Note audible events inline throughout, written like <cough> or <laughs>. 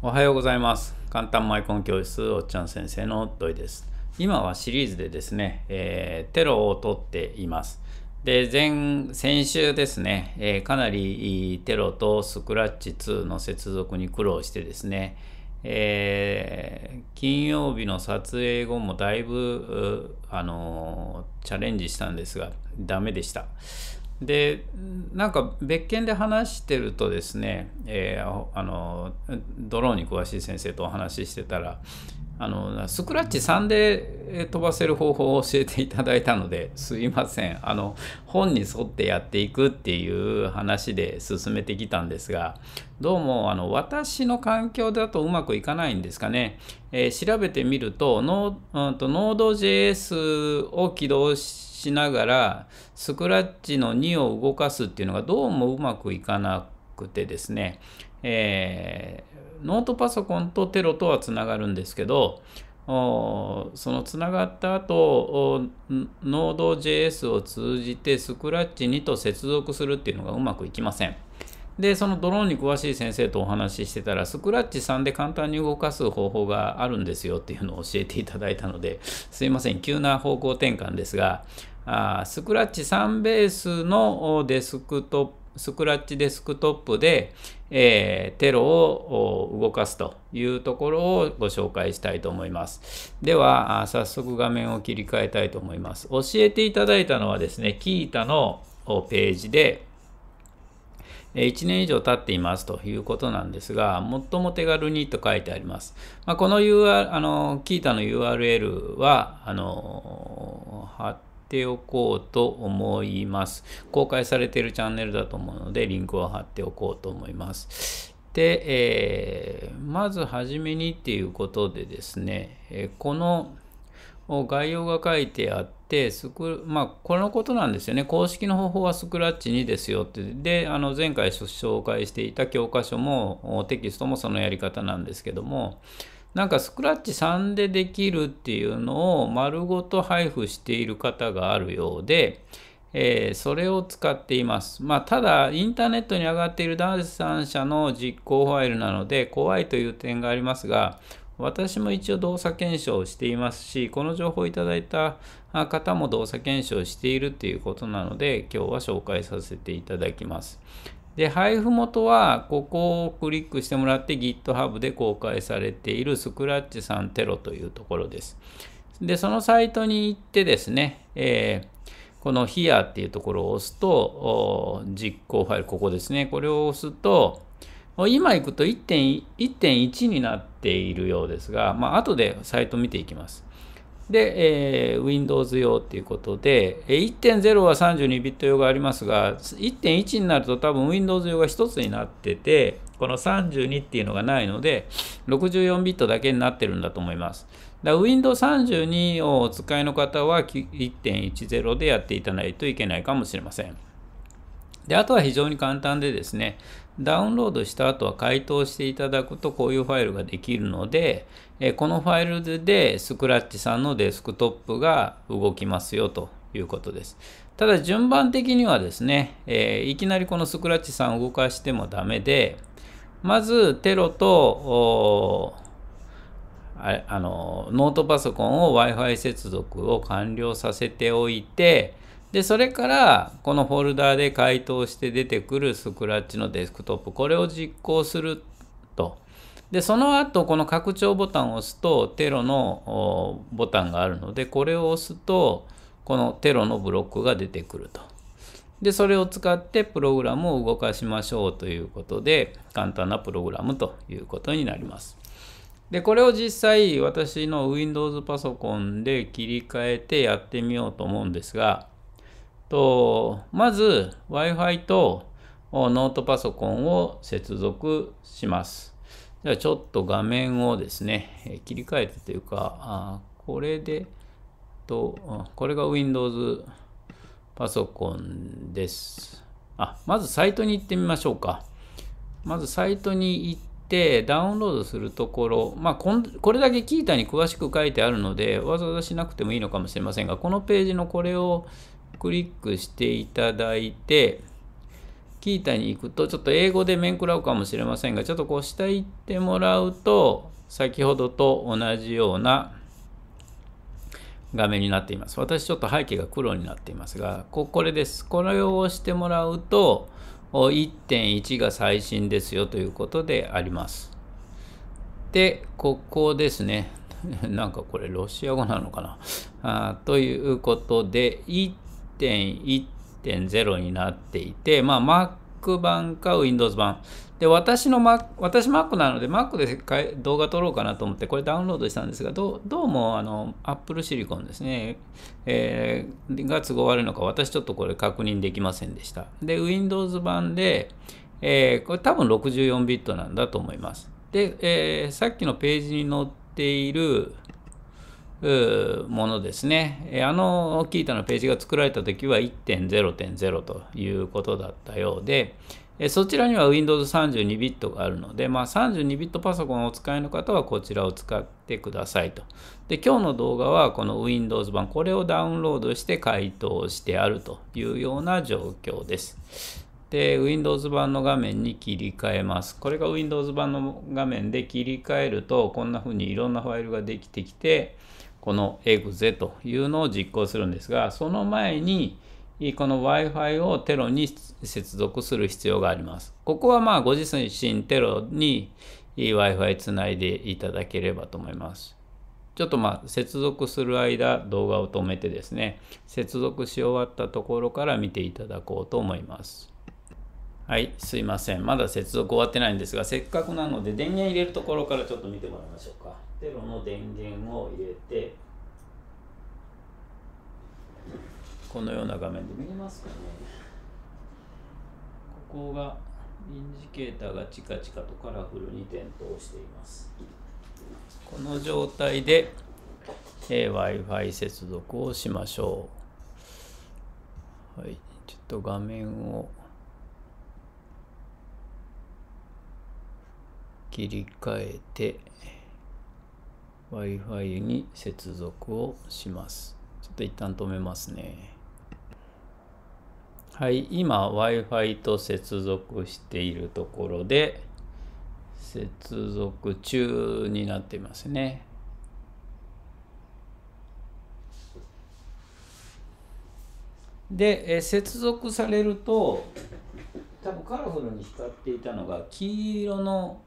おはようございます。簡単マイコン教室、おっちゃん先生の土井です。今はシリーズでですね、えー、テロを取っています。で、前、先週ですね、えー、かなりテロとスクラッチ2の接続に苦労してですね、えー、金曜日の撮影後もだいぶ、あのチャレンジしたんですが、ダメでした。でなんか別件で話してるとですね、えー、あのドローンに詳しい先生とお話ししてたらあのスクラッチ3で飛ばせる方法を教えていただいたのですいませんあの本に沿ってやっていくっていう話で進めてきたんですがどうもあの私の環境だとうまくいかないんですかね、えー、調べてみるとノー、うん、とノード JS を起動してしながらスクラッチの2を動かすっていうのがどうもうまくいかなくてですね、えー、ノートパソコンとテロとはつながるんですけどそのつながった後ノード j s を通じてスクラッチ2と接続するっていうのがうまくいきません。でそのドローンに詳しい先生とお話ししてたらスクラッチ3で簡単に動かす方法があるんですよっていうのを教えていただいたのですいません急な方向転換ですがあスクラッチ3ベースのデスクトップスクラッチデスクトップで、えー、テロを動かすというところをご紹介したいと思います。では、早速画面を切り替えたいと思います。教えていただいたのはですね、キータのページで、1年以上経っていますということなんですが、最も手軽にと書いてあります。まあ、この UR、あの、キータの URL は、あの、貼っておこうと思います。公開されているチャンネルだと思うので、リンクを貼っておこうと思います。で、えー、まずはじめにっていうことでですね、この、概要が書いてあって、スクまあ、このことなんですよね。公式の方法はスクラッチ2ですよって。で、あの前回紹介していた教科書もテキストもそのやり方なんですけども、なんかスクラッチ3でできるっていうのを丸ごと配布している方があるようで、えー、それを使っています。まあ、ただ、インターネットに上がっている第三者の実行ファイルなので怖いという点がありますが、私も一応動作検証をしていますし、この情報をいただいた方も動作検証しているということなので、今日は紹介させていただきます。で、配布元は、ここをクリックしてもらって GitHub で公開されているスクラッチさんテロというところです。で、そのサイトに行ってですね、えー、この Here っていうところを押すと、実行ファイル、ここですね、これを押すと、今行くと1.1になっているようですが、まあ後でサイト見ていきます。で、えー、Windows 用っていうことで、1.0は 32bit 用がありますが、1.1になると多分 Windows 用が1つになってて、この32っていうのがないので、64bit だけになってるんだと思います。Windows 32をお使いの方は1.10でやっていただいといけないかもしれません。で、あとは非常に簡単でですね、ダウンロードした後は回答していただくとこういうファイルができるので、えこのファイルでスクラッチさんのデスクトップが動きますよということです。ただ順番的にはですね、えいきなりこのスクラッチさんを動かしてもダメで、まずテロとあのノートパソコンを Wi-Fi 接続を完了させておいて、で、それから、このフォルダーで回答して出てくるスクラッチのデスクトップ、これを実行すると。で、その後、この拡張ボタンを押すと、テロのボタンがあるので、これを押すと、このテロのブロックが出てくると。で、それを使ってプログラムを動かしましょうということで、簡単なプログラムということになります。で、これを実際私の Windows パソコンで切り替えてやってみようと思うんですが、と、まず Wi-Fi とノートパソコンを接続します。ではちょっと画面をですね、切り替えてというか、これで、と、これが Windows パソコンです。あ、まずサイトに行ってみましょうか。まずサイトに行って、ダウンロードするところ、まあこ、これだけキータに詳しく書いてあるので、わざわざしなくてもいいのかもしれませんが、このページのこれをクリックしていただいて、キータに行くと、ちょっと英語で面食らうかもしれませんが、ちょっとこう下行ってもらうと、先ほどと同じような画面になっています。私ちょっと背景が黒になっていますが、ここれです。これを押してもらうと、1.1が最新ですよということであります。で、ここですね。<laughs> なんかこれロシア語なのかなあということで、1.1 1.1.0になっていて、まあ、Mac 版か Windows 版。で、私の Mac、私 Mac なので Mac で動画撮ろうかなと思ってこれダウンロードしたんですが、どうもあの Apple Silicon ですね、えー、が都合悪いのか私ちょっとこれ確認できませんでした。で、Windows 版で、えー、これ多分64ビットなんだと思います。で、えー、さっきのページに載っている、ものですね。あのキータのページが作られた時は1.0.0ということだったようで、そちらには Windows 32ビットがあるので、まあ、32ビットパソコンをお使いの方はこちらを使ってくださいと。で、今日の動画はこの Windows 版、これをダウンロードして回答してあるというような状況です。で、Windows 版の画面に切り替えます。これが Windows 版の画面で切り替えると、こんな風にいろんなファイルができてきて、このエグゼというのを実行するんですが、その前に、この Wi-Fi をテロに接続する必要があります。ここはまあご自身テロに Wi-Fi つないでいただければと思います。ちょっとまあ接続する間動画を止めてですね、接続し終わったところから見ていただこうと思います。はい、すいません。まだ接続終わってないんですが、せっかくなので電源入れるところからちょっと見てもらいましょうか。テロの電源を入れてこのような画面で見えますかねここがインジケーターがチカチカとカラフルに点灯していますこの状態で、Wi-Fi 接続をしましょうはいちょっと画面を切り替えて Wi-Fi に接続をします。ちょっと一旦止めますね。はい、今 Wi-Fi と接続しているところで、接続中になっていますね。で、え接続されると、多分カラフルに光っていたのが、黄色の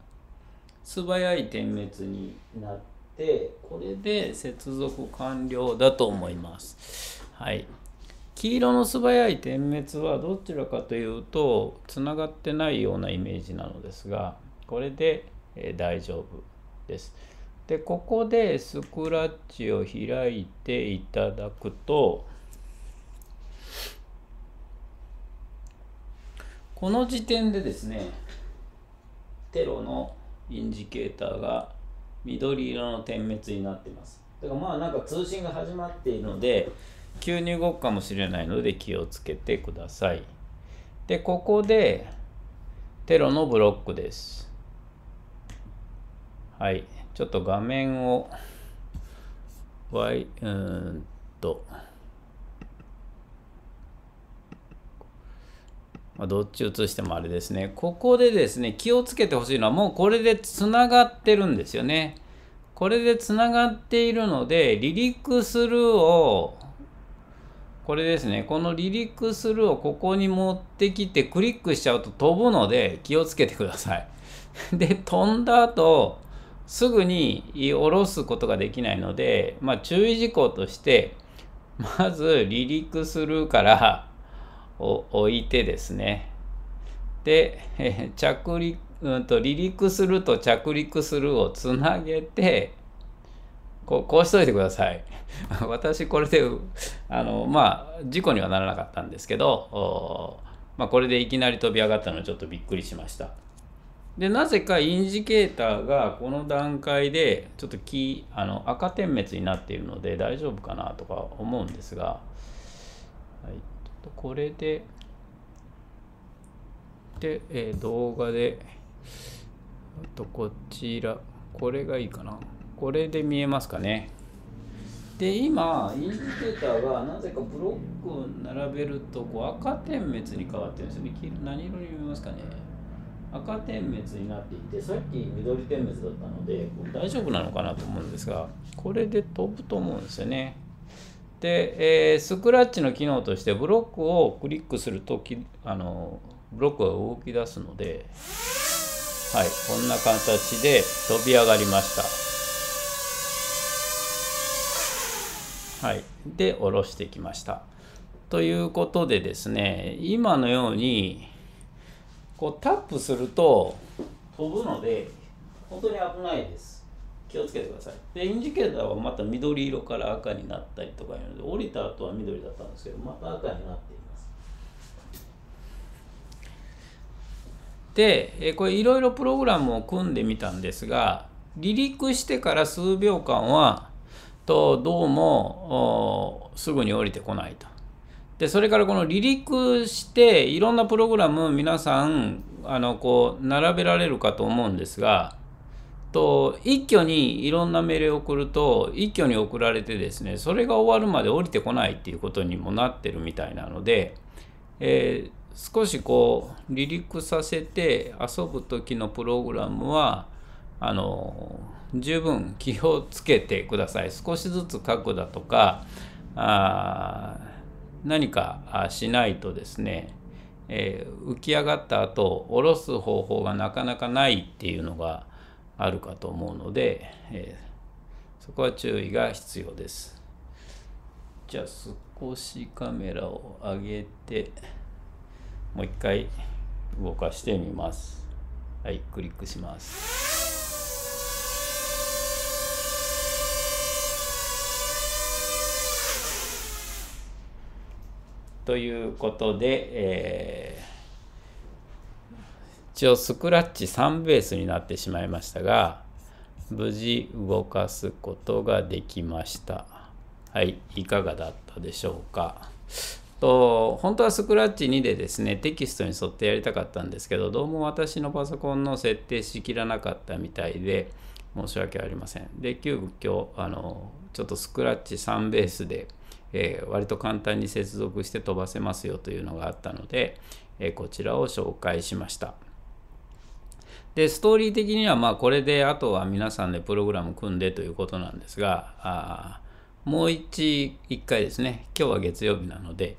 素早い点滅になって、てこれで接続完了だと思います。はい、黄色の素早い点滅はどちらかというとつながってないようなイメージなのですがこれで、え大丈夫です。でここでスクラッチを開いていただくとこの時点でですねテロのインジケーターが緑色の点滅になってますだからまあなんか通信が始まっているので急に動くかもしれないので気をつけてくださいでここでテロのブロックですはいちょっと画面を Y うーんとまあ、どっち移してもあれですね。ここでですね、気をつけてほしいのは、もうこれでつながってるんですよね。これでつながっているので、離陸するを、これですね、この離陸するをここに持ってきてクリックしちゃうと飛ぶので気をつけてください。<laughs> で、飛んだ後、すぐに下ろすことができないので、まあ、注意事項として、まず離陸するから、を置いてですねで、着陸、うんと、離陸すると着陸するをつなげてここうしといてください <laughs> 私これであのまあ事故にはならなかったんですけどまあ、これでいきなり飛び上がったのちょっとびっくりしましたでなぜかインジケーターがこの段階でちょっと木、あの赤点滅になっているので大丈夫かなとか思うんですが、はい、これで、で、えー、動画で、あとこちら、これがいいかな。これで見えますかね。で、今、インジケーターがなぜかブロックを並べるとこう赤点滅に変わってるんですよね。何色に見えますかね。赤点滅になっていて、さっき緑点滅だったので、大丈夫なのかなと思うんですが、これで飛ぶと思うんですよね。で、えー、スクラッチの機能としてブロックをクリックするときあのブロックが動き出すので、はい、こんな形で飛び上がりました。はい、で下ろしてきました。ということでですね今のようにこうタップすると飛ぶので本当に危ないです。気をつけてくださいでインジケーターはまた緑色から赤になったりとかいうので降りた後は緑だったんですけどまた赤になっていますでこれいろいろプログラムを組んでみたんですが離陸してから数秒間はとどうもすぐに降りてこないと。でそれからこの離陸していろんなプログラム皆さんあのこう並べられるかと思うんですがと一挙にいろんな命令を送ると一挙に送られてですねそれが終わるまで降りてこないっていうことにもなってるみたいなので、えー、少しこう離陸させて遊ぶ時のプログラムはあの十分気をつけてください少しずつ書くだとかあ何かしないとですね、えー、浮き上がった後下ろす方法がなかなかないっていうのがあるかと思うので、えー、そこは注意が必要です。じゃあ少しカメラを上げてもう一回動かしてみます。はい、クリックします。ということで、えー一応スクラッチ3ベースになってしまいましたが、無事動かすことができました。はい、いかがだったでしょうか。と本当はスクラッチ2でですねテキストに沿ってやりたかったんですけどどうも私のパソコンの設定しきらなかったみたいで申し訳ありませんで急遽あのちょっとスクラッチ3ベースで、えー、割と簡単に接続して飛ばせますよというのがあったので、えー、こちらを紹介しました。でストーリー的にはまあこれであとは皆さんでプログラム組んでということなんですがあもう一一回ですね今日は月曜日なので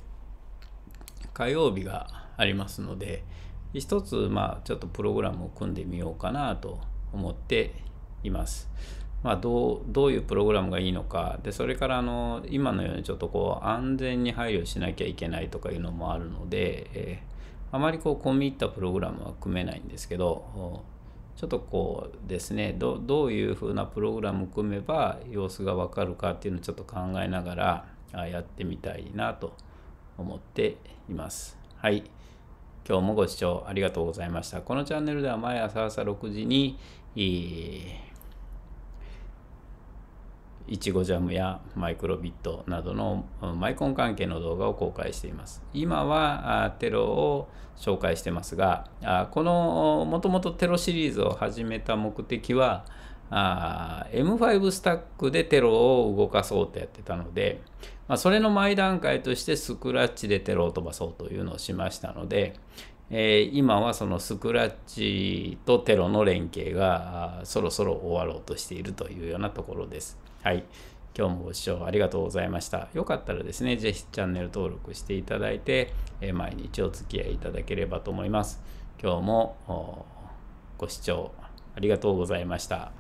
火曜日がありますので一つまあちょっとプログラムを組んでみようかなと思っています。まあ、どうどういうプログラムがいいのかでそれからあの今のようにちょっとこう安全に配慮しなきゃいけないとかいうのもあるので、えーあまりこう込み入ったプログラムは組めないんですけどちょっとこうですねどういうふうなプログラム組めば様子がわかるかっていうのをちょっと考えながらやってみたいなと思っています。はい。今日もご視聴ありがとうございました。このチャンネルでは毎朝朝6時に、えーいちごジャムやマイクロビットなどのマイコン関係の動画を公開しています。今はテロを紹介してますが、このもともとテロシリーズを始めた目的は、M5 スタックでテロを動かそうとやってたので、まそれの前段階としてスクラッチでテロを飛ばそうというのをしましたので、えー、今はそのスクラッチとテロの連携がそろそろ終わろうとしているというようなところです。はい。今日もご視聴ありがとうございました。よかったらですね、ぜひチャンネル登録していただいて、え毎日お付き合いいただければと思います。今日もご視聴ありがとうございました。